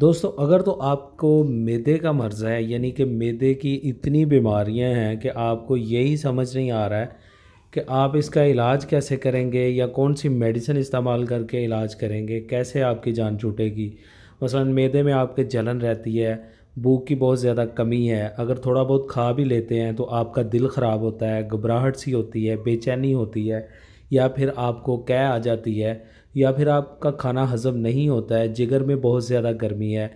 दोस्तों अगर तो आपको मैदे का मर्ज़ है यानी कि मैदे की इतनी बीमारियां हैं कि आपको यही समझ नहीं आ रहा है कि आप इसका इलाज कैसे करेंगे या कौन सी मेडिसिन इस्तेमाल करके इलाज करेंगे कैसे आपकी जान छूटेगी मसलन मैदे में आपके जलन रहती है भूख की बहुत ज़्यादा कमी है अगर थोड़ा बहुत खा भी लेते हैं तो आपका दिल ख़राब होता है घबराहट सी होती है बेचैनी होती है या फिर आपको कै आ जाती है या फिर आपका खाना हज़म नहीं होता है जिगर में बहुत ज़्यादा गर्मी है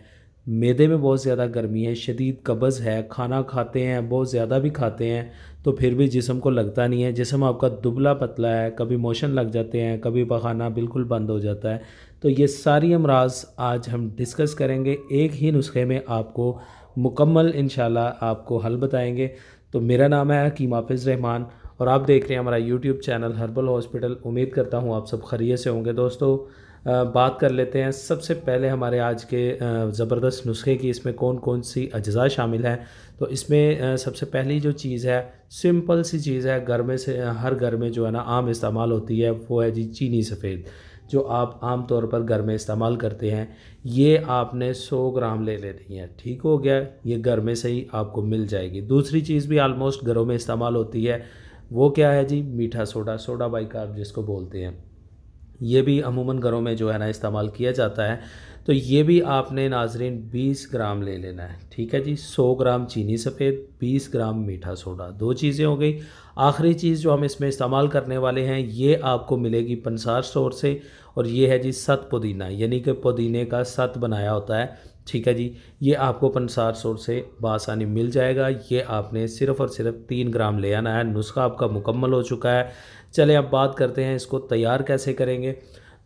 मैदे में बहुत ज़्यादा गर्मी है शदीद कब्ज़ है खाना खाते हैं बहुत ज़्यादा भी खाते हैं तो फिर भी जिसम को लगता नहीं है जिसम आपका दुबला पतला है कभी मोशन लग जाते हैं कभी पखाना बिल्कुल बंद हो जाता है तो ये सारी अमराज आज हम डिस्कस करेंगे एक ही नुस्खे में आपको मुकम्मल इन आपको हल बताएँगे तो मेरा नाम है हकीम हाफिज़ रहमान और आप देख रहे हैं हमारा यूट्यूब चैनल हर्बल हॉस्पिटल उम्मीद करता हूँ आप सब खरीय से होंगे दोस्तों बात कर लेते हैं सबसे पहले हमारे आज के ज़बरदस्त नुस्खे की इसमें कौन कौन सी अज्जा शामिल हैं तो इसमें सबसे पहली जो चीज़ है सिंपल सी चीज़ है घर में से हर घर में जो है ना आम इस्तेमाल होती है वो है जी चीनी सफ़ेद जो आप आम तौर पर घर में इस्तेमाल करते हैं ये आपने 100 ग्राम ले लेनी है ठीक हो गया ये घर में से ही आपको मिल जाएगी दूसरी चीज़ भी आलमोस्ट घरों में इस्तेमाल होती है वो क्या है जी मीठा सोडा सोडा बाइकार्ब जिसको बोलते हैं ये भी अमूमन घरों में जो है ना इस्तेमाल किया जाता है तो ये भी आपने नाजरीन 20 ग्राम ले लेना है ठीक है जी 100 ग्राम चीनी सफ़ेद 20 ग्राम मीठा सोडा दो चीज़ें हो गई आखिरी चीज़ जो हम इसमें इस्तेमाल करने वाले हैं ये आपको मिलेगी पंसार स्टोर से और ये है जी सत पुदीना यानी कि पुदीने का सत बनाया होता है ठीक है जी ये आपको पंसार सोर से बासानी मिल जाएगा ये आपने सिर्फ़ और सिर्फ तीन ग्राम ले आना है नुस्खा आपका मुकम्मल हो चुका है चले अब बात करते हैं इसको तैयार कैसे करेंगे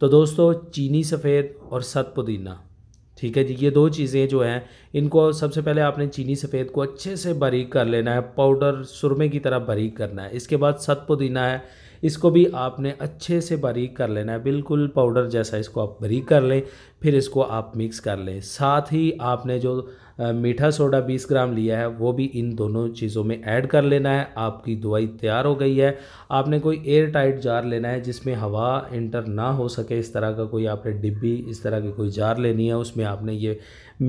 तो दोस्तों चीनी सफ़ेद और सत पुदीना ठीक है जी ये दो चीज़ें जो हैं इनको सबसे पहले आपने चीनी सफ़ेद को अच्छे से बारीक कर लेना है पाउडर सुरमे की तरह बारीक करना है इसके बाद सत पुदीना है इसको भी आपने अच्छे से बारीक कर लेना है बिल्कुल पाउडर जैसा इसको आप बारीक कर लें फिर इसको आप मिक्स कर लें साथ ही आपने जो मीठा सोडा 20 ग्राम लिया है वो भी इन दोनों चीज़ों में ऐड कर लेना है आपकी दवाई तैयार हो गई है आपने कोई एयर टाइट जार लेना है जिसमें हवा इंटर ना हो सके इस तरह का कोई आपने डिब्बी इस तरह की कोई जार लेनी है उसमें आपने ये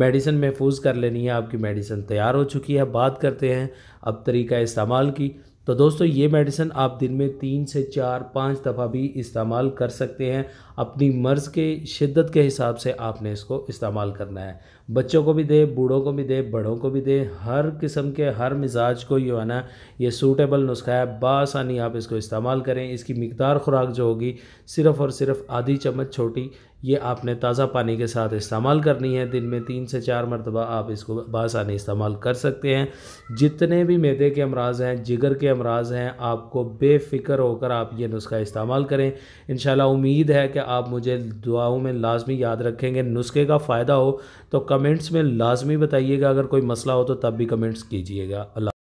मेडिसिन महफूज कर लेनी है आपकी मेडिसिन तैयार हो चुकी है बात करते हैं अब तरीका इस्तेमाल की तो दोस्तों ये मेडिसिन आप दिन में तीन से चार पाँच दफ़ा भी इस्तेमाल कर सकते हैं अपनी मर्ज़ के शिद्दत के हिसाब से आपने इसको इस्तेमाल करना है बच्चों को भी दे बूढ़ों को भी दे बड़ों को भी दे हर किस्म के हर मिजाज को ये है ना ये सूटेबल नुस्खा है बासानी आप इसको इस्तेमाल करें इसकी मकदार खुराक जो होगी सिर्फ़ और सिर्फ आधी चम्मच छोटी ये आपने ताज़ा पानी के साथ इस्तेमाल करनी है दिन में तीन से चार मरतबा आप इसको बासानी इस्तेमाल कर सकते हैं जितने भी मैदे के अमराज हैं जिगर के अमराज हैं आपको बेफिक्र होकर आप ये नुस्खा इस्तेमाल करें इन उम्मीद है कि आप मुझे दुआओं में लाजमी याद रखेंगे नुस्खे का फ़ायदा हो तो कमेंट्स में लाजमी बताइएगा अगर कोई मसला हो तो तब भी कमेंट्स कीजिएगा अल्लाह